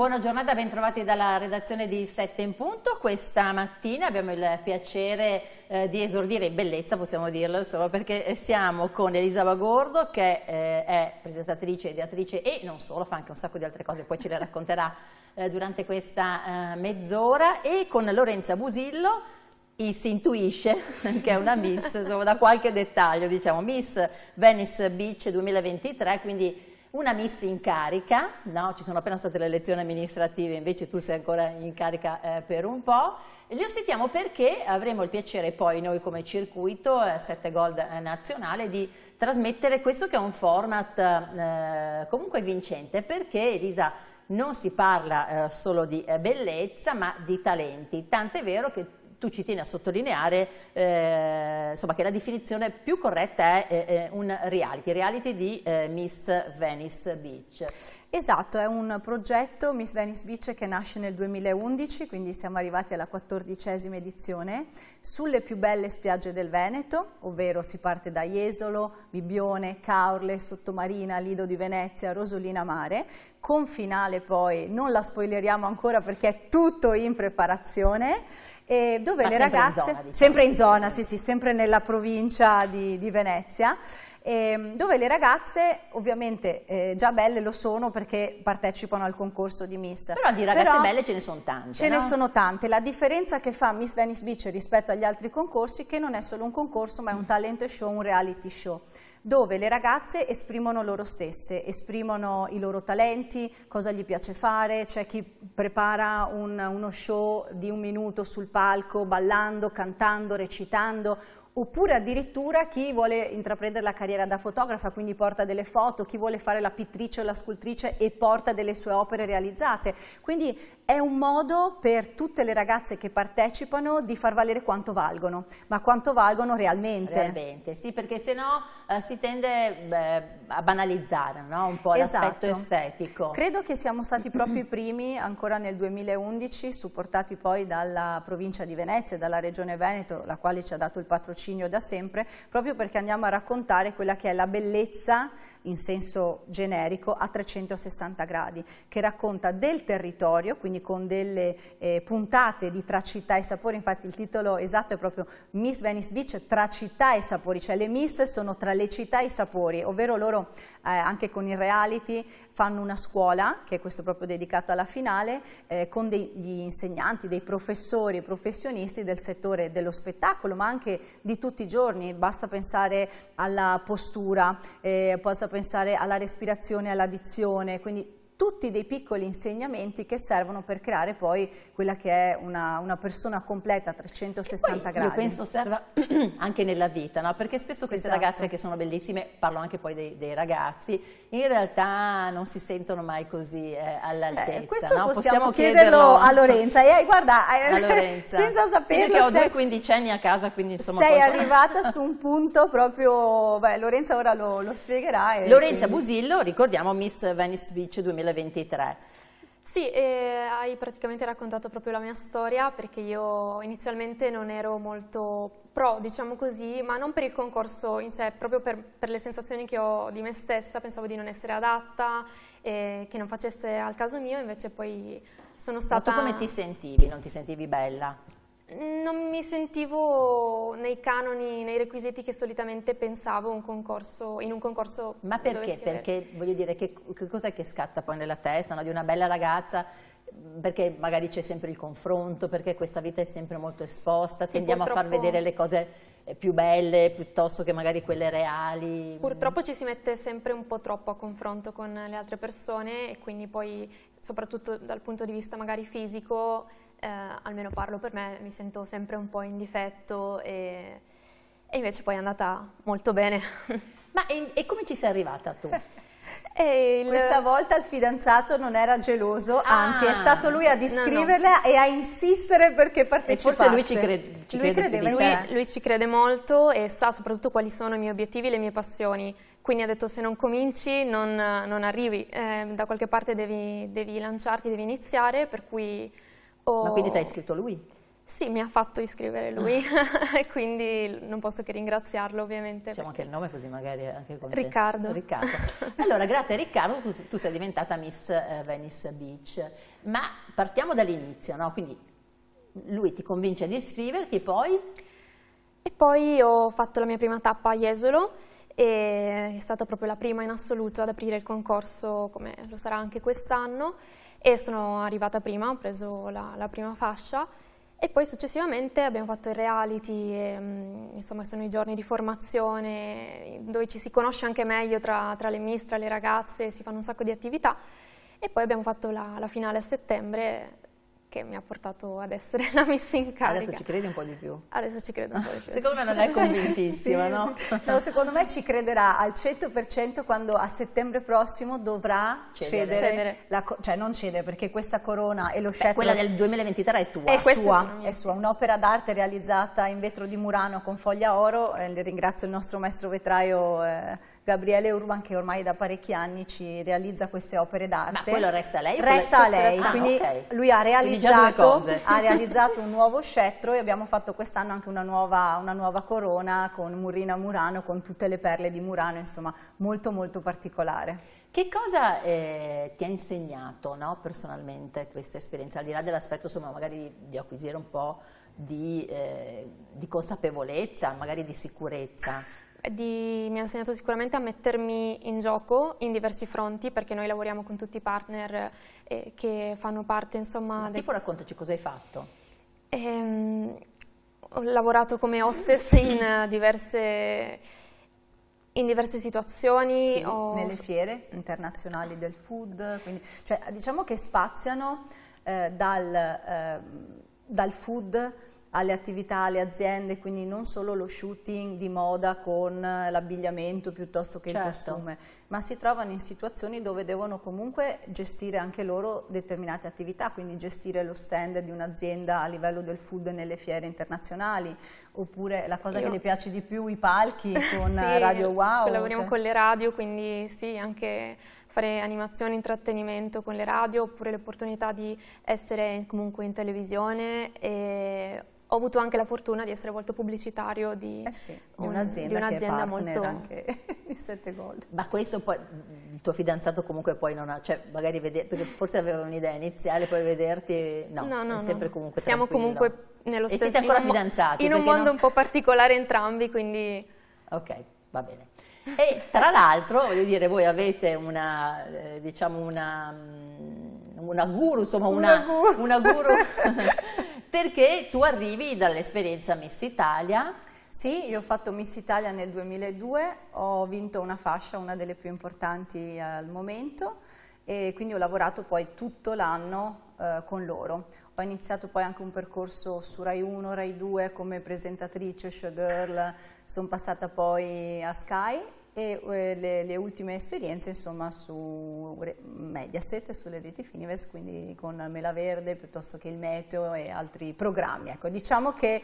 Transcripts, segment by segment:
buona giornata, bentrovati dalla redazione di Sette in punto. Questa mattina abbiamo il piacere eh, di esordire in bellezza, possiamo dirlo, insomma, perché siamo con Elisabetta Gordo che eh, è presentatrice, ideatrice e non solo, fa anche un sacco di altre cose, poi ce le racconterà eh, durante questa eh, mezz'ora, e con Lorenza Busillo si intuisce che è una Miss, insomma, da qualche dettaglio, diciamo Miss Venice Beach 2023, quindi una miss in carica, no? ci sono appena state le elezioni amministrative, invece tu sei ancora in carica eh, per un po'. Li ospitiamo perché avremo il piacere poi noi come circuito eh, 7 Gold eh, nazionale di trasmettere questo che è un format eh, comunque vincente perché Elisa non si parla eh, solo di eh, bellezza ma di talenti, tant'è vero che tu ci tieni a sottolineare eh, insomma, che la definizione più corretta è eh, un reality, reality di eh, Miss Venice Beach. Esatto, è un progetto Miss Venice Beach che nasce nel 2011, quindi siamo arrivati alla quattordicesima edizione, sulle più belle spiagge del Veneto, ovvero si parte da Jesolo, Bibione, Caorle, Sottomarina, Lido di Venezia, Rosolina Mare, con finale poi, non la spoileriamo ancora perché è tutto in preparazione, eh, dove Ma le ragazze, in zona, diciamo. sempre in zona, sì sì, sempre nella provincia di, di Venezia, eh, dove le ragazze ovviamente eh, già belle lo sono perché partecipano al concorso di Miss. Però di ragazze Però belle ce ne sono tante. Ce no? ne sono tante, la differenza che fa Miss Venice Beach rispetto agli altri concorsi è che non è solo un concorso ma è un talent show, un reality show dove le ragazze esprimono loro stesse, esprimono i loro talenti, cosa gli piace fare, c'è chi prepara un, uno show di un minuto sul palco, ballando, cantando, recitando, oppure addirittura chi vuole intraprendere la carriera da fotografa, quindi porta delle foto, chi vuole fare la pittrice o la scultrice e porta delle sue opere realizzate. Quindi è un modo per tutte le ragazze che partecipano di far valere quanto valgono, ma quanto valgono realmente. Realmente, sì, perché sennò eh, si tende beh, a banalizzare no? un po' esatto. l'aspetto estetico. Credo che siamo stati proprio i primi, ancora nel 2011, supportati poi dalla provincia di Venezia e dalla regione Veneto, la quale ci ha dato il patrocinio da sempre, proprio perché andiamo a raccontare quella che è la bellezza in senso generico a 360 gradi, che racconta del territorio, quindi quindi con delle eh, puntate di tra città e sapori, infatti il titolo esatto è proprio Miss Venice Beach, tra città e sapori, cioè le Miss sono tra le città e i sapori, ovvero loro eh, anche con il reality fanno una scuola, che è questo proprio dedicato alla finale, eh, con degli insegnanti, dei professori professionisti del settore dello spettacolo, ma anche di tutti i giorni, basta pensare alla postura, eh, basta pensare alla respirazione, all'addizione, quindi tutti dei piccoli insegnamenti che servono per creare poi quella che è una, una persona completa a 360 poi, gradi. Io penso serva anche nella vita, no? perché spesso queste esatto. ragazze che sono bellissime, parlo anche poi dei, dei ragazzi, in realtà non si sentono mai così eh, all'altezza. Eh, questo no? possiamo, possiamo chiederlo, chiederlo, a Lorenza. Eh, guarda, eh, a Lorenza. senza saperlo... Sì, ho due quindicenni a casa, quindi insomma... Sei qualcosa. arrivata su un punto proprio... Beh, Lorenza ora lo, lo spiegherà. Lorenza quindi... Busillo, ricordiamo Miss Venice Beach 2023. Sì, eh, hai praticamente raccontato proprio la mia storia perché io inizialmente non ero molto pro, diciamo così, ma non per il concorso in sé, proprio per, per le sensazioni che ho di me stessa, pensavo di non essere adatta, eh, che non facesse al caso mio, invece poi sono stata... Ma tu come ti sentivi? Non ti sentivi bella? Non mi sentivo nei canoni, nei requisiti che solitamente pensavo un concorso, in un concorso. Ma perché? Perché avere. voglio dire, che, che cos'è che scatta poi nella testa no? di una bella ragazza? Perché magari c'è sempre il confronto, perché questa vita è sempre molto esposta, sì, tendiamo purtroppo... a far vedere le cose eh, più belle piuttosto che magari quelle reali. Purtroppo ci si mette sempre un po' troppo a confronto con le altre persone e quindi poi, soprattutto dal punto di vista magari fisico, eh, almeno parlo per me, mi sento sempre un po' in difetto e, e invece poi è andata molto bene. Ma e, e come ci sei arrivata tu? Il... Questa volta il fidanzato non era geloso, ah, anzi è stato lui a descriverla no, no. e a insistere perché partecipasse. E forse lui ci, crede, ci lui crede lui, lui ci crede molto e sa soprattutto quali sono i miei obiettivi e le mie passioni. Quindi ha detto se non cominci non, non arrivi, eh, da qualche parte devi, devi lanciarti, devi iniziare, per cui o... Ma oh. quindi ti ha iscritto lui? Sì, mi ha fatto iscrivere lui, ah. quindi non posso che ringraziarlo ovviamente. Diciamo anche il nome così magari anche con Riccardo. Riccardo. Allora, grazie Riccardo, tu, tu, sei diventata Miss eh, Venice Beach, ma partiamo dall'inizio, no? Quindi lui ti convince ad iscriverti e poi? E poi ho fatto la mia prima tappa a Jesolo e è stata proprio la prima in assoluto ad aprire il concorso, come lo sarà anche quest'anno, e sono arrivata prima, ho preso la, la prima fascia e poi successivamente abbiamo fatto il reality, e, mm, insomma sono i giorni di formazione dove ci si conosce anche meglio tra, tra le miss, tra le ragazze, si fanno un sacco di attività e poi abbiamo fatto la, la finale a settembre che mi ha portato ad essere la miss in carica. Adesso ci credi un po' di più? Adesso ci credo un po' di più. secondo me non è convintissima, sì, no? Sì. no? Secondo me ci crederà al 100% quando a settembre prossimo dovrà cedere, cedere. La, cioè non cedere perché questa corona e lo scettro... Quella del 2023 è tua. Eh, è sua, è sua, un'opera d'arte realizzata in vetro di Murano con foglia oro, eh, ringrazio il nostro maestro vetraio eh, Gabriele Urban che ormai da parecchi anni ci realizza queste opere d'arte. Ma quello resta a lei? Resta a lei, ah, quindi okay. lui ha realizzato realizzato, ha realizzato un nuovo scettro e abbiamo fatto quest'anno anche una nuova, una nuova corona con Murrina Murano, con tutte le perle di Murano, insomma molto molto particolare. Che cosa eh, ti ha insegnato no, personalmente questa esperienza, al di là dell'aspetto magari di, di, acquisire un po' di, eh, di consapevolezza, magari di sicurezza? Di, mi ha insegnato sicuramente a mettermi in gioco in diversi fronti perché noi lavoriamo con tutti i partner eh, che fanno parte insomma... Del... Tipo raccontaci cosa hai fatto. Ehm, ho lavorato come hostess in eh, diverse, in diverse situazioni. Sì, ho... Nelle fiere internazionali del food, quindi, cioè, diciamo che spaziano eh, dal, eh, dal food alle attività, alle aziende, quindi non solo lo shooting di moda con l'abbigliamento piuttosto che certo. il costume, ma si trovano in situazioni dove devono comunque gestire anche loro determinate attività, quindi gestire lo stand di un'azienda a livello del food nelle fiere internazionali, oppure la cosa Io. che le piace di più, i palchi con sì, Radio Wow. Lavoriamo cioè. con le radio, quindi sì, anche fare animazione, intrattenimento con le radio oppure l'opportunità di essere comunque in televisione e ho avuto anche la fortuna di essere volto pubblicitario di, eh sì, di un'azienda un, di un molto... anche di 7 Gold. Ma questo poi, il tuo fidanzato comunque poi non ha, cioè magari vede, perché forse aveva un'idea iniziale, poi vederti, no, no, no sempre no. comunque Siamo comunque nello stesso... E siete ancora fidanzati? In un mondo non... un po' particolare entrambi, quindi... Ok, va bene. E tra l'altro, voglio dire, voi avete una, eh, diciamo una, mm, una guru, insomma, una, una guru, una guru perché tu arrivi dall'esperienza Miss Italia. Sì, io ho fatto Miss Italia nel 2002, ho vinto una fascia, una delle più importanti eh, al momento e quindi ho lavorato poi tutto l'anno eh, con loro. Ho iniziato poi anche un percorso su Rai 1, Rai 2 come presentatrice, showgirl, sono passata poi a Sky e eh, le, le, ultime esperienze insomma su Mediaset e sulle reti Finives, quindi con Mela Verde piuttosto che il Meteo e altri programmi. Ecco, diciamo che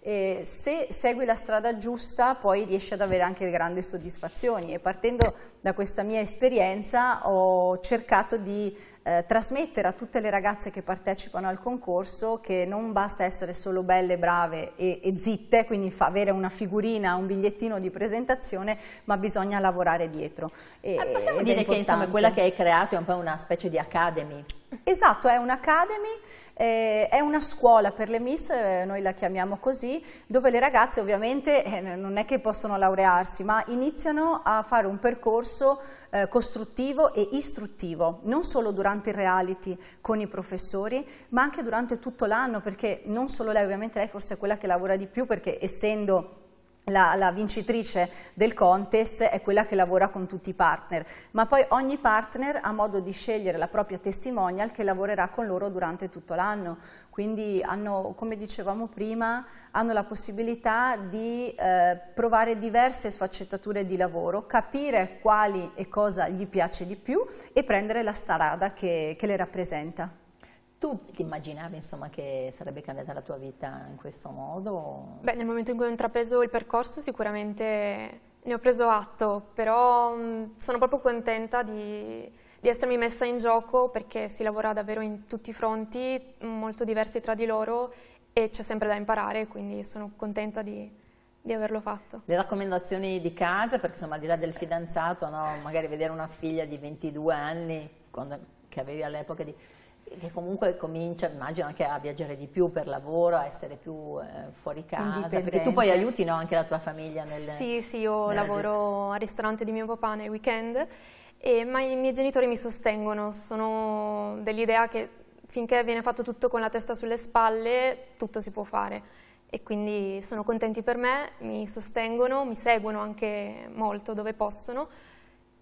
eh, se segui la strada giusta poi riesci ad avere anche grandi soddisfazioni e partendo da questa mia esperienza ho cercato di eh, trasmettere a tutte le ragazze che partecipano al concorso che non basta essere solo belle, brave e, e zitte, quindi avere una figurina, un bigliettino di presentazione, ma bisogna lavorare dietro. E, eh, possiamo dire importante. che insomma, quella che hai creato è un po' una specie di academy. Esatto, è un'academy, eh, è una scuola per le miss, eh, noi la chiamiamo così, dove le ragazze ovviamente eh, non è che possono laurearsi, ma iniziano a fare un percorso eh, costruttivo e istruttivo, non solo durante il reality con i professori, ma anche durante tutto l'anno, perché non solo lei, ovviamente lei forse è quella che lavora di più, perché essendo la, la, vincitrice del contest è quella che lavora con tutti i partner, ma poi ogni partner ha modo di scegliere la propria testimonial che lavorerà con loro durante tutto l'anno, quindi hanno, come dicevamo prima, hanno la possibilità di eh, provare diverse sfaccettature di lavoro, capire quali e cosa gli piace di più e prendere la strada che, che le rappresenta. Tu ti immaginavi insomma, che sarebbe cambiata la tua vita in questo modo? Beh, nel momento in cui ho intrapreso il percorso sicuramente ne ho preso atto, però mh, mm, sono proprio contenta di, di, essermi messa in gioco perché si lavora davvero in tutti i fronti, molto diversi tra di loro e c'è sempre da imparare, quindi sono contenta di, di averlo fatto. Le raccomandazioni di casa, perché insomma al di là del fidanzato, no? magari vedere una figlia di 22 anni, quando, che avevi all'epoca di che comunque comincia, immagino anche a viaggiare di più per lavoro, a essere più eh, fuori casa, perché tu poi aiuti no, anche la tua famiglia nel Sì, sì, io lavoro al ristorante di mio papà nel weekend, e, ma i miei genitori mi sostengono, sono dell'idea che finché viene fatto tutto con la testa sulle spalle, tutto si può fare e quindi sono contenti per me, mi sostengono, mi seguono anche molto dove possono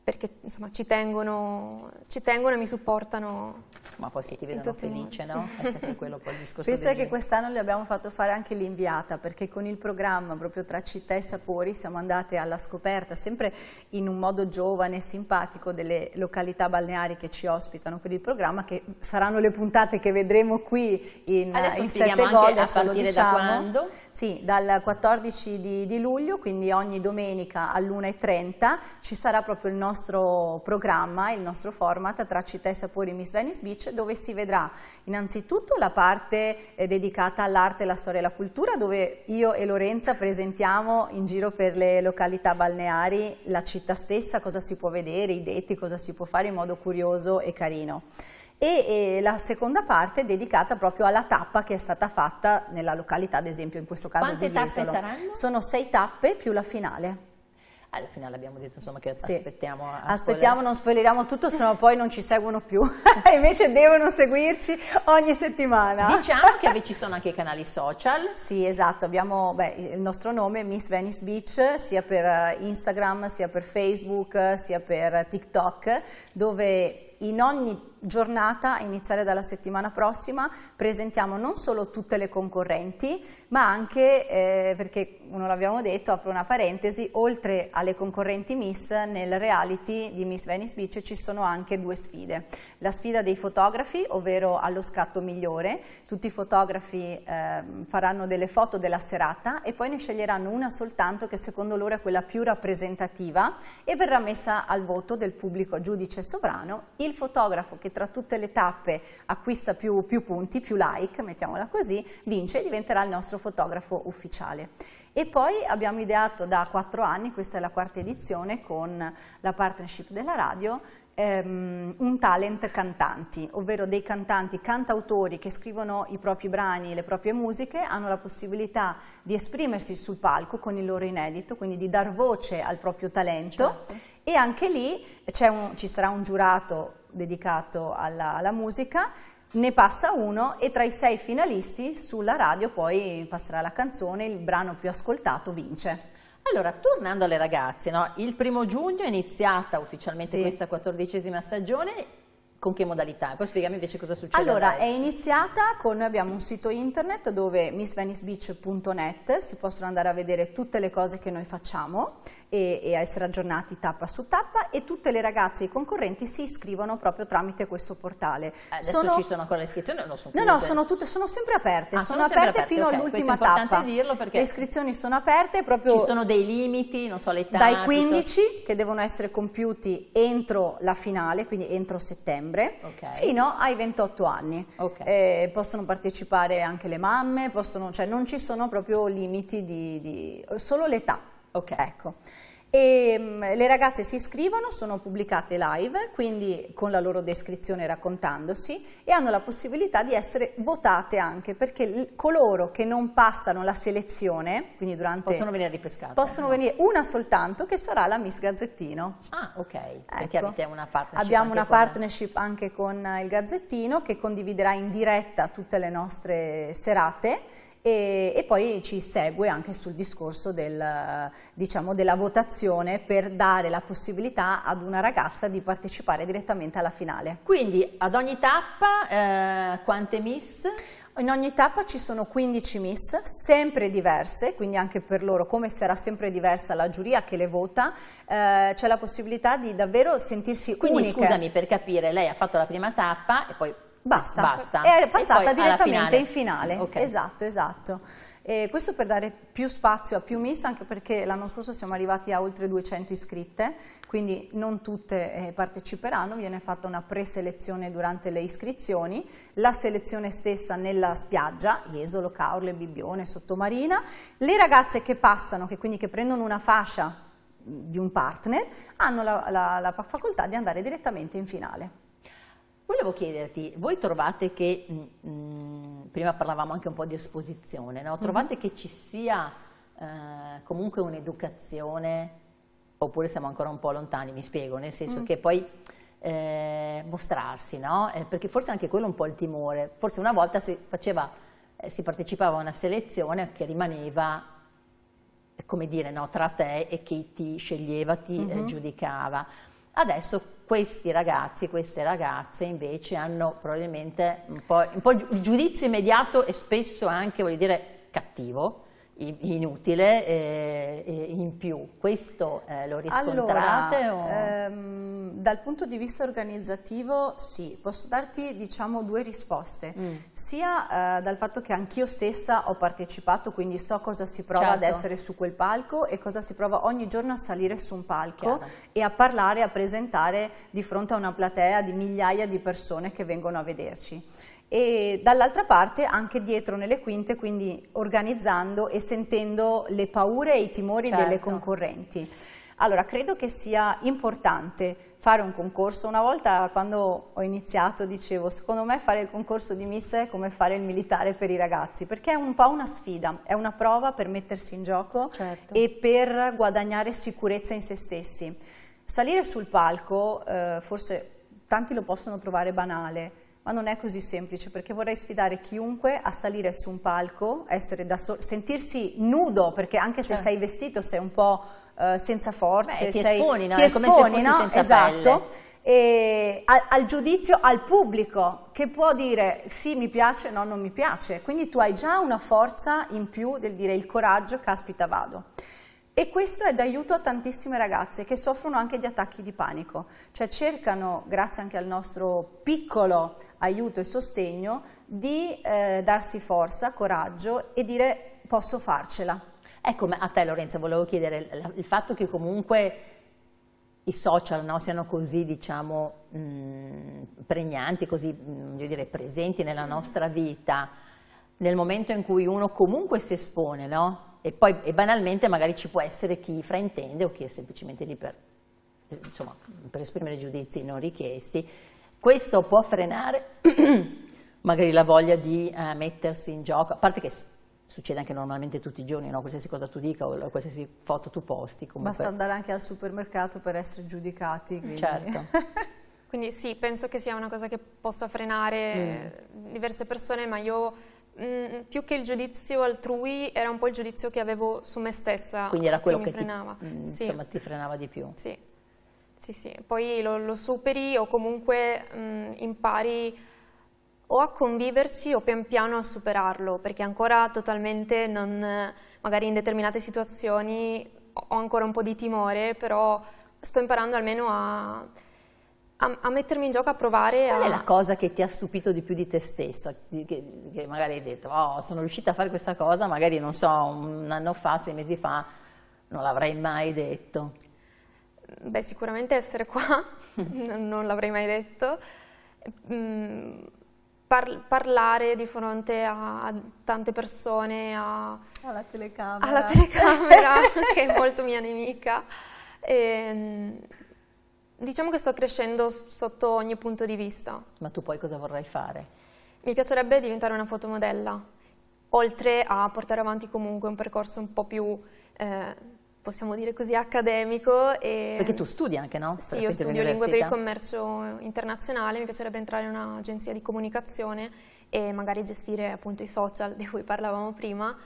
perché insomma ci tengono, ci tengono, e mi supportano. Ma poi se ti vedono felice, no? È sempre quello poi il discorso. Pensa che quest'anno gli abbiamo fatto fare anche l'inviata, perché con il programma proprio tra città e sapori siamo andate alla scoperta, sempre in un modo giovane e simpatico, delle località balneari che ci ospitano per il programma, che saranno le puntate che vedremo qui in, in Sette Gode, solo diciamo. da quando? Sì, dal 14 di, di luglio, quindi ogni domenica all'1.30 ci sarà proprio il nostro programma, il nostro format tra città e sapori Miss Venice Beach dove si vedrà innanzitutto la parte eh, dedicata all'arte, la storia e la cultura dove io e Lorenza presentiamo in giro per le località balneari la città stessa, cosa si può vedere, i detti, cosa si può fare in modo curioso e carino e, e la seconda parte è dedicata proprio alla tappa che è stata fatta nella località, ad esempio in questo caso Quante di Jesolo. Quante tappe saranno? Sono sei tappe più la finale alla ah, finale abbiamo detto insomma, che sì. aspettiamo aspettiamo non spoileriamo tutto sennò poi non ci seguono più invece devono seguirci ogni settimana diciamo che ci sono anche i canali social sì esatto abbiamo beh, il nostro nome Miss Venice Beach sia per eh, Instagram sia per Facebook sia per eh, TikTok dove in ogni giornata, a iniziare dalla settimana prossima, presentiamo non solo tutte le concorrenti, ma anche, eh, perché non l'abbiamo detto, apro una parentesi, oltre alle concorrenti Miss, nel reality di Miss Venice Beach ci sono anche due sfide. La sfida dei fotografi, ovvero allo scatto migliore, tutti i fotografi eh, faranno delle foto della serata e poi ne sceglieranno una soltanto che secondo loro è quella più rappresentativa e verrà messa al voto del pubblico giudice sovrano. Il fotografo che che tra tutte le tappe acquista più, più punti, più like, mettiamola così, vince e diventerà il nostro fotografo ufficiale. E poi abbiamo ideato da quattro anni, questa è la quarta edizione, con la partnership della radio, ehm, un talent cantanti, ovvero dei cantanti, cantautori che scrivono i propri brani, e le proprie musiche, hanno la possibilità di esprimersi sul palco con il loro inedito, quindi di dar voce al proprio talento certo. e anche lì un, ci sarà un giurato dedicato alla, alla musica, ne passa uno e tra i sei finalisti sulla radio poi passerà la canzone, il brano più ascoltato vince. Allora, tornando alle ragazze, no? il primo giugno è iniziata ufficialmente sì. questa quattordicesima stagione con che modalità? Poi spiegami invece cosa succede. Allora, è iniziata con, noi abbiamo un sito internet dove missvenicebeach.net, si possono andare a vedere tutte le cose che noi facciamo e, e essere aggiornati tappa su tappa e tutte le ragazze e i concorrenti si iscrivono proprio tramite questo portale. Eh, adesso sono, ci sono ancora le iscrizioni? No, sono no, no, sono tutte, sono sempre aperte, ah, sono, sono aperte, aperte, fino okay. all'ultima tappa. è dirlo perché... Le iscrizioni sono aperte proprio... Ci sono dei limiti, non so, l'età... Dai 15 tutto. che devono essere compiuti entro la finale, quindi entro settembre dicembre okay. fino ai 28 anni. Okay. Eh, possono partecipare anche le mamme, possono, cioè non ci sono proprio limiti di, di solo l'età. Okay. Ecco. E, mm, le ragazze si iscrivono, sono pubblicate live, quindi con la loro descrizione raccontandosi e hanno la possibilità di essere votate anche perché coloro che non passano la selezione, quindi durante... Possono venire ripescate. Possono no? venire una soltanto che sarà la Miss Gazzettino. Ah ok, ecco. perché abbiamo una partnership. Abbiamo una con... partnership anche con il Gazzettino che condividerà in diretta tutte le nostre serate e, e poi ci segue anche sul discorso del, diciamo, della votazione per dare la possibilità ad una ragazza di partecipare direttamente alla finale. Quindi ad ogni tappa eh, quante miss? In ogni tappa ci sono 15 miss, sempre diverse, quindi anche per loro, come sarà sempre diversa la giuria che le vota, eh, c'è la possibilità di davvero sentirsi quindi, uniche. Quindi scusami per capire, lei ha fatto la prima tappa e poi Basta. Basta. È passata direttamente finale. in finale. Okay. Esatto, esatto. E questo per dare più spazio a più miss, anche perché l'anno scorso siamo arrivati a oltre 200 iscritte, quindi non tutte eh, parteciperanno, viene fatta una preselezione durante le iscrizioni, la selezione stessa nella spiaggia, Jesolo, Caorle, Bibbione, Sottomarina, le ragazze che passano, che quindi che prendono una fascia mm, di un partner, hanno la, la, la facoltà di andare direttamente in finale. Volevo chiederti, voi trovate che, mh, mm, mm, prima parlavamo anche un po' di esposizione, no? Mhm. trovate mm -hmm. che ci sia eh, comunque un'educazione, oppure siamo ancora un po' lontani, mi spiego, nel senso mm. che poi eh, mostrarsi, no? eh, perché forse anche quello è un po' il timore, forse una volta si, faceva, eh, si partecipava a una selezione che rimaneva come dire, no, tra te e chi ti sceglieva, ti mm -hmm. giudicava. Adesso questi ragazzi, queste ragazze invece hanno probabilmente un po', un po', di giudizio immediato e spesso anche, voglio dire, cattivo, inutile eh, e, in più. Questo eh, lo riscontrate? Allora, o... ehm, dal punto di vista organizzativo sì, posso darti diciamo due risposte, mm. sia eh, dal fatto che anch'io stessa ho partecipato, quindi so cosa si prova certo. ad essere su quel palco e cosa si prova ogni giorno a salire su un palco Chiaro. e a parlare, a presentare di fronte a una platea di migliaia di persone che vengono a vederci e dall'altra parte anche dietro nelle quinte, quindi organizzando e sentendo le paure e i timori certo. delle concorrenti. Allora, credo che sia importante fare un concorso. Una volta quando ho iniziato dicevo, secondo me fare il concorso di Miss è come fare il militare per i ragazzi, perché è un po' una sfida, è una prova per mettersi in gioco certo. e per guadagnare sicurezza in se stessi. Salire sul palco, eh, forse tanti lo possono trovare banale, ma non è così semplice perché vorrei sfidare chiunque a salire su un palco, so sentirsi nudo, perché anche se certo. sei vestito sei un po' eh, senza forze, Beh, ti sei, esponi, no? ti esponi, come se no? esatto. Pelle. E al, al giudizio, al pubblico che può dire sì mi piace, no non mi piace, quindi tu hai già una forza in più del dire il coraggio, caspita vado. E questo è d'aiuto a tantissime ragazze che soffrono anche di attacchi di panico, cioè cercano, grazie anche al nostro piccolo aiuto e sostegno, di eh, darsi forza, coraggio e dire posso farcela. Ecco, a te Lorenzo volevo chiedere il fatto che comunque i social no, siano così diciamo, mh, pregnanti, così mh, dire, presenti nella nostra vita, nel momento in cui uno comunque si espone, no? e poi e banalmente magari ci può essere chi fraintende o chi è semplicemente lì per, insomma, per esprimere giudizi non richiesti. Questo può frenare magari la voglia di uh, mettersi in gioco, a parte che succede anche normalmente tutti i giorni, no? qualsiasi cosa tu dica o qualsiasi foto tu posti. Comunque. Basta andare anche al supermercato per essere giudicati. Quindi. Certo. quindi sì, penso che sia una cosa che possa frenare mm. diverse persone, ma io mh, mm, più che il giudizio altrui era un po' il giudizio che avevo su me stessa. Quindi era quello che, che frenava. Ti, mm, mh, sì. insomma, ti frenava di più. Sì, sì, sì. Poi lo, lo superi o comunque mh, mm, impari o a conviverci o pian piano a superarlo, perché ancora totalmente non, magari in determinate situazioni ho ancora un po' di timore, però sto imparando almeno a a, a, mettermi in gioco, a provare. Qual a... è la cosa che ti ha stupito di più di te stessa? Che, che, magari hai detto, oh, sono riuscita a fare questa cosa, magari non so, un anno fa, sei mesi fa, non l'avrei mai detto. Beh, sicuramente essere qua, non l'avrei mai detto. Mm, par parlare di fronte a tante persone, a... alla telecamera, alla telecamera che è molto mia nemica. E, ehm, Diciamo che sto crescendo sotto ogni punto di vista. Ma tu poi cosa vorrai fare? Mi piacerebbe diventare una fotomodella, oltre a portare avanti comunque un percorso un po' più, eh, possiamo dire così, accademico. E... Perché tu studi anche, no? Sì, io studio lingue per il commercio internazionale, mi piacerebbe entrare in un'agenzia di comunicazione e magari gestire appunto i social di cui parlavamo prima.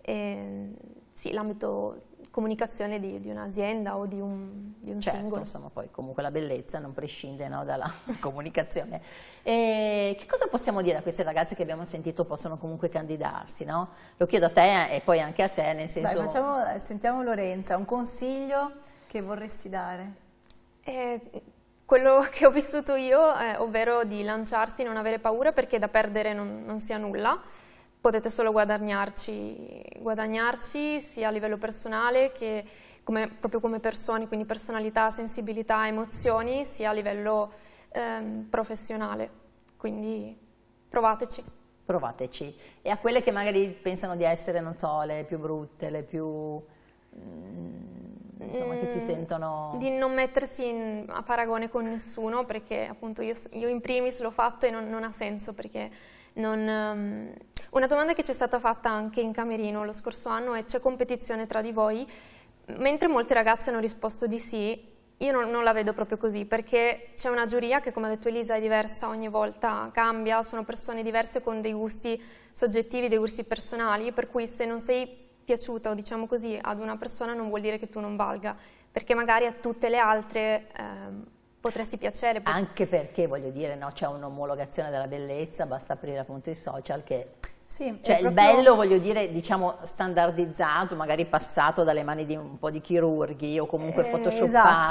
E, ehm, sì, l'ambito comunicazione di, di un'azienda o di un, di un certo, singolo. insomma, poi comunque la bellezza non prescinde no, dalla comunicazione. E che cosa possiamo dire a queste ragazze che abbiamo sentito possono comunque candidarsi, no? Lo chiedo a te e poi anche a te, nel senso... Dai, facciamo, eh, sentiamo Lorenza, un consiglio che vorresti dare? Eh, quello che ho vissuto io, eh, ovvero di lanciarsi, non avere paura perché da perdere non, non si ha nulla, potete solo guadagnarci, guadagnarci sia a livello personale che come, proprio come persone, quindi personalità, sensibilità, emozioni, sia a livello ehm, professionale. Quindi provateci. Provateci. E a quelle che magari pensano di essere, non so, le più brutte, le più... Mm, insomma, che si mm, sentono... Di non mettersi in, a paragone con nessuno, perché appunto io, io in primis l'ho fatto e non, non ha senso, perché non... Ehm, una domanda che ci è stata fatta anche in Camerino lo scorso anno è c'è competizione tra di voi? Mentre molte ragazze hanno risposto di sì, io non, non la vedo proprio così, perché c'è una giuria che, come ha detto Elisa, è diversa ogni volta, cambia, sono persone diverse con dei gusti soggettivi, dei gusti personali, per cui se non sei piaciuta o diciamo così ad una persona non vuol dire che tu non valga, perché magari a tutte le altre... Ehm, potresti piacere. Pot Anche perché, voglio dire, no, c'è un'omologazione della bellezza, basta aprire appunto i social che sì, cioè proprio... il bello, voglio dire, diciamo standardizzato, magari passato dalle mani di un po' di chirurghi o comunque eh, photoshoppato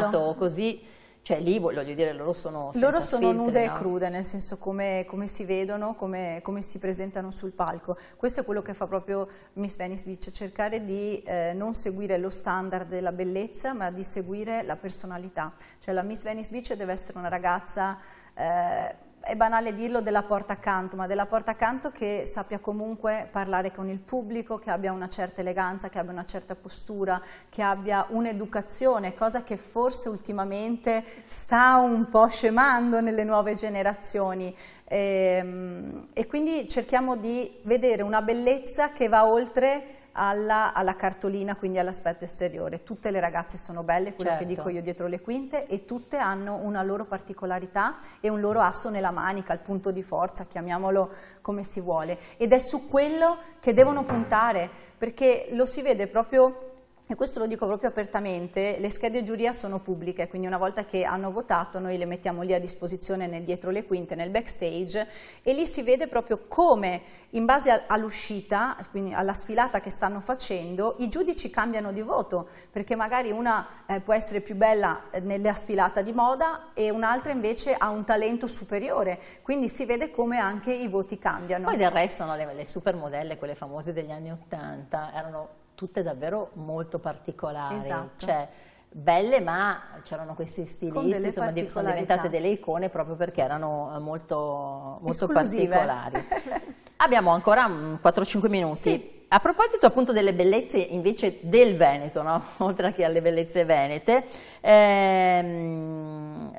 esatto. così, cioè lì voglio dire loro sono Loro sono filtri, nude no? e crude, nel senso come, come si vedono, come, come, si presentano sul palco. Questo è quello che fa proprio Miss Venice Beach, cercare di eh, non seguire lo standard della bellezza, ma di seguire la personalità. Cioè la Miss Venice Beach deve essere una ragazza... Eh, è banale dirlo della porta accanto, ma della porta accanto che sappia comunque parlare con il pubblico, che abbia una certa eleganza, che abbia una certa postura, che abbia un'educazione, cosa che forse ultimamente sta un po' scemando nelle nuove generazioni. E, ehm, e quindi cerchiamo di vedere una bellezza che va oltre alla, alla cartolina, quindi all'aspetto esteriore. Tutte le ragazze sono belle, quello certo. che dico io dietro le quinte, e tutte hanno una loro particolarità e un loro asso nella manica, il punto di forza, chiamiamolo come si vuole. Ed è su quello che devono puntare, perché lo si vede proprio e questo lo dico proprio apertamente, le schede giuria sono pubbliche, quindi una volta che hanno votato noi le mettiamo lì a disposizione nel dietro le quinte, nel backstage e lì si vede proprio come in base all'uscita, quindi alla sfilata che stanno facendo, i giudici cambiano di voto, perché magari una eh, può essere più bella eh, nella sfilata di moda e un'altra invece ha un talento superiore, quindi si vede come anche i voti cambiano. Poi del resto no, le, le supermodelle, quelle famose degli anni Ottanta, erano tutte davvero molto particolari. Esatto. Cioè, belle ma c'erano questi stilisti insomma sono diventate delle icone proprio perché erano eh, molto, molto particolari abbiamo ancora 4-5 mm, minuti sì. A proposito appunto delle bellezze invece del Veneto, no? oltre che alle bellezze venete, ehm,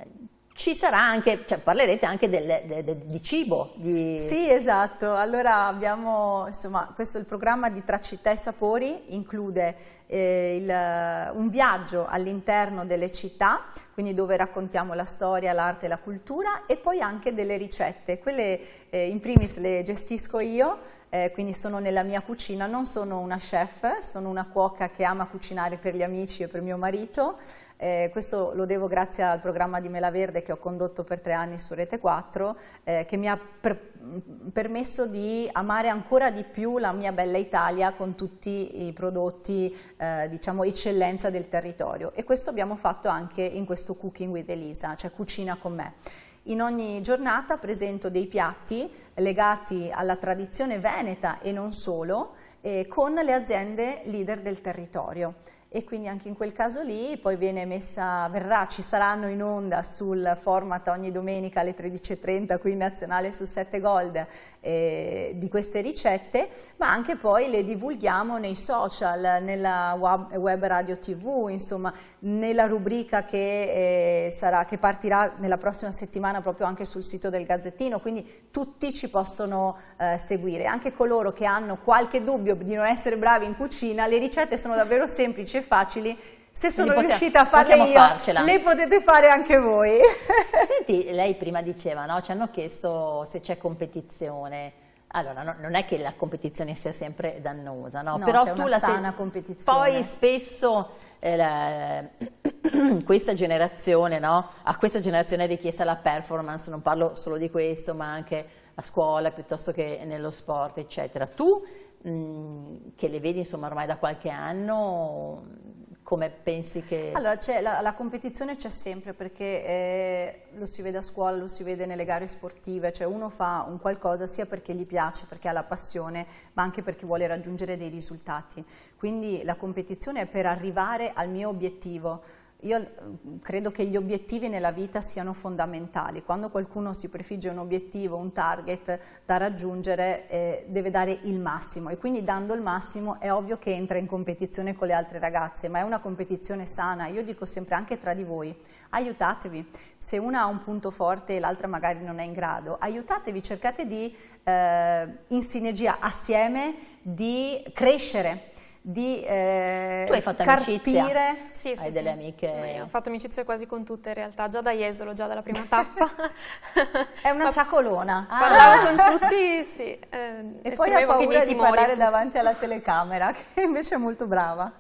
ci sarà anche, cioè parlerete anche del, de, de, di cibo. Di... Sì, esatto. Allora abbiamo, insomma, questo è il programma di Tra città e sapori, include eh, il, un viaggio all'interno delle città, quindi dove raccontiamo la storia, l'arte e la cultura, e poi anche delle ricette. Quelle eh, in primis le gestisco io, eh, quindi sono nella mia cucina, non sono una chef, sono una cuoca che ama cucinare per gli amici e per mio marito, eh, questo lo devo grazie al programma di Mela Verde che ho condotto per tre anni su Rete 4, eh, che mi ha per permesso di amare ancora di più la mia bella Italia con tutti i prodotti, eh, diciamo, eccellenza del territorio. E questo abbiamo fatto anche in questo Cooking with Elisa, cioè Cucina con me. In ogni giornata presento dei piatti legati alla tradizione veneta e non solo, eh, con le aziende leader del territorio e quindi anche in quel caso lì poi viene messa, verrà, ci saranno in onda sul format ogni domenica alle 13.30 qui in Nazionale su 7 Gold eh, di queste ricette, ma anche poi le divulghiamo nei social, nella web, radio tv, insomma nella rubrica che, eh, sarà, che partirà nella prossima settimana proprio anche sul sito del Gazzettino, quindi tutti ci possono eh, seguire, anche coloro che hanno qualche dubbio di non essere bravi in cucina, le ricette sono davvero semplici invece cioè facili se sono possiamo, riuscita a farle io, farcela. le potete fare anche voi. Senti, lei prima diceva, no? ci hanno chiesto se c'è competizione. Allora, no, non è che la competizione sia sempre dannosa, no? no però tu la sana competizione. Poi spesso eh, la, questa generazione, no? A questa generazione è richiesta la performance, non parlo solo di questo, ma anche a scuola piuttosto che nello sport, eccetera. Tu che le vedi insomma ormai da qualche anno, come pensi che... Allora la, la, competizione c'è sempre perché eh, lo si vede a scuola, lo si vede nelle gare sportive, cioè uno fa un qualcosa sia perché gli piace, perché ha la passione, ma anche perché vuole raggiungere dei risultati. Quindi la competizione è per arrivare al mio obiettivo io eh, credo che gli obiettivi nella vita siano fondamentali. Quando qualcuno si prefigge un obiettivo, un target da raggiungere, eh, deve dare il massimo e quindi dando il massimo è ovvio che entra in competizione con le altre ragazze, ma è una competizione sana. Io dico sempre anche tra di voi, aiutatevi. Se una ha un punto forte e l'altra magari non è in grado, aiutatevi, cercate di eh, in sinergia assieme di crescere di eh, tu hai fatto carpire. Sì, sì, hai sì. delle amiche. No, ho fatto amicizia quasi con tutte in realtà, già da Jesolo, già dalla prima tappa. È una ciacolona. Ah. Parlavo con tutti, sì. Eh, e poi ha paura di parlare davanti alla telecamera, che invece è molto brava.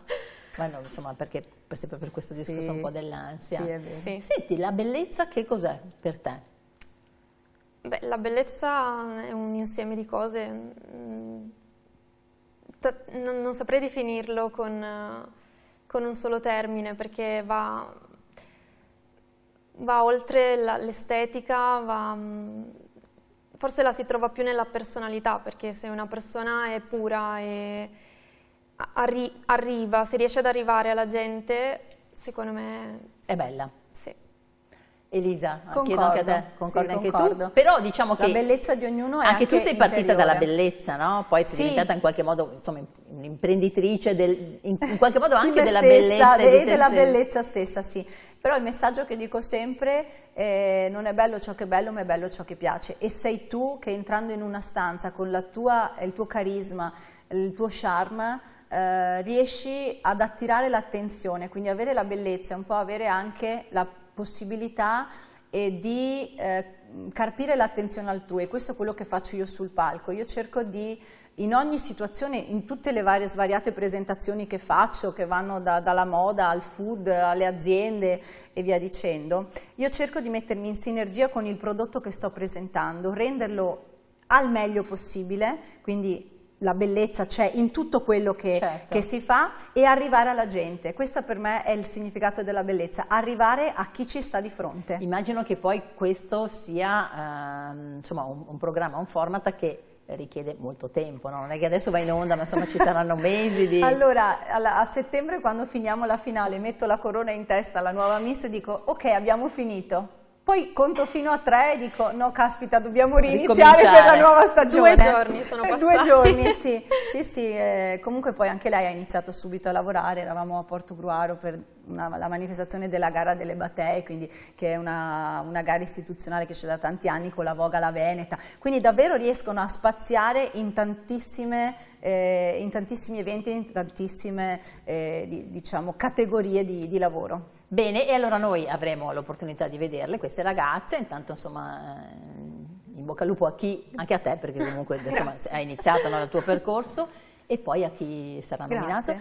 Ma no, insomma, perché sempre per questo discorso sì. un po' dell'ansia. Sì, Senti, la bellezza che cos'è per te? Beh, la bellezza è un insieme di cose mm, non, non, saprei definirlo con, con, un solo termine perché va, va oltre l'estetica, va, mm, forse la si trova più nella personalità perché se una persona è pura e arri arriva, se riesce ad arrivare alla gente, secondo me... È bella. Elisa, concordo, anche te, concordo sì, anche concordo. tu, però diciamo che... La bellezza di ognuno è Anche, anche tu sei interiore. partita dalla bellezza, no? Poi sei diventata in qualche modo, insomma, un'imprenditrice, del, in, in, qualche modo anche della stessa, bellezza. De, della bellezza stessa, sì. Però il messaggio che dico sempre, eh, non è bello ciò che è bello, ma è bello ciò che piace. E sei tu che entrando in una stanza con tua, il tuo carisma, il tuo charme, eh, riesci ad attirare l'attenzione, quindi avere la bellezza, un po' avere anche la possibilità e eh, di eh, carpire l'attenzione altrui, questo è quello che faccio io sul palco, io cerco di in ogni situazione, in tutte le varie svariate presentazioni che faccio, che vanno da, dalla moda al food, alle aziende e via dicendo, io cerco di mettermi in sinergia con il prodotto che sto presentando, renderlo al meglio possibile, quindi la bellezza c'è in tutto quello che, certo. che, si fa e arrivare alla gente. Questo per me è il significato della bellezza, arrivare a chi ci sta di fronte. Immagino che poi questo sia ehm, insomma, un, un programma, un format che richiede molto tempo, no? non è che adesso vai in onda, ma insomma ci saranno mesi di... Allora, a settembre quando finiamo la finale metto la corona in testa alla nuova Miss e dico ok abbiamo finito, poi conto fino a tre e dico, no caspita, dobbiamo riniziare per la nuova stagione. Due giorni sono eh, passati. Due giorni, sì. sì, sì eh, comunque poi anche lei ha iniziato subito a lavorare, eravamo a Porto Gruaro per una, la manifestazione della gara delle Batei, quindi, che è una, una gara istituzionale che c'è da tanti anni con la Voga La Veneta. Quindi davvero riescono a spaziare in, eh, in tantissimi eventi, in tantissime eh, di, diciamo, categorie di, di lavoro. Bene, e allora noi avremo l'opportunità di vederle, queste ragazze, intanto insomma eh, in bocca al lupo a chi, anche a te perché comunque insomma, hai iniziato no, il tuo percorso e poi a chi sarà nominato.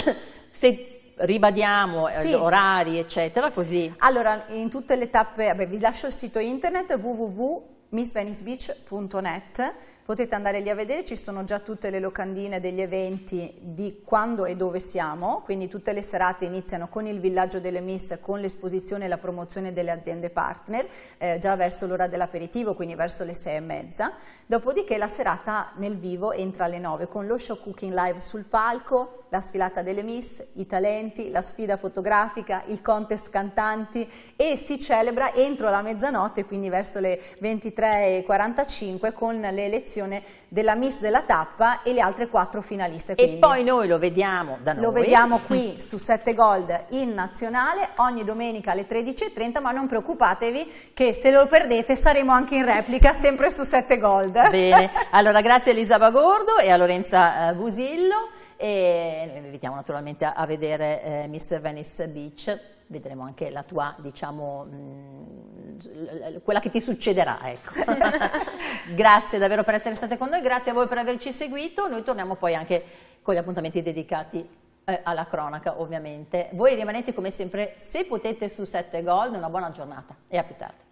Se ribadiamo eh, sì. orari eccetera così. Allora in tutte le tappe, vabbè, vi lascio il sito internet www.missvenicebeach.net potete andare lì a vedere, ci sono già tutte le locandine degli eventi di quando e dove siamo, quindi tutte le serate iniziano con il villaggio delle miss, con l'esposizione e la promozione delle aziende partner, eh, già verso l'ora dell'aperitivo, quindi verso le sei e mezza, dopodiché la serata nel vivo entra alle nove con lo show cooking live sul palco, la sfilata delle miss, i talenti, la sfida fotografica, il contest cantanti e si celebra entro la mezzanotte, quindi verso le 23.45 con le lezioni selezione della Miss della Tappa e le altre quattro finaliste. Quindi. E poi noi lo vediamo da noi. Lo vediamo qui su 7 Gold in nazionale ogni domenica alle 13.30, ma non preoccupatevi che se lo perdete saremo anche in replica sempre su 7 Gold. Bene, allora grazie a Elisa Bagordo e a Lorenza eh, Busillo e noi vi invitiamo naturalmente a, vedere eh, Miss Venice Beach vedremo anche la tua diciamo mh, mm, quella che ti succederà. Ecco. grazie davvero per essere state con noi, grazie a voi per averci seguito, noi torniamo poi anche con gli appuntamenti dedicati eh, alla cronaca ovviamente. Voi rimanete come sempre, se potete, su 7 Gold, una buona giornata e a più tardi.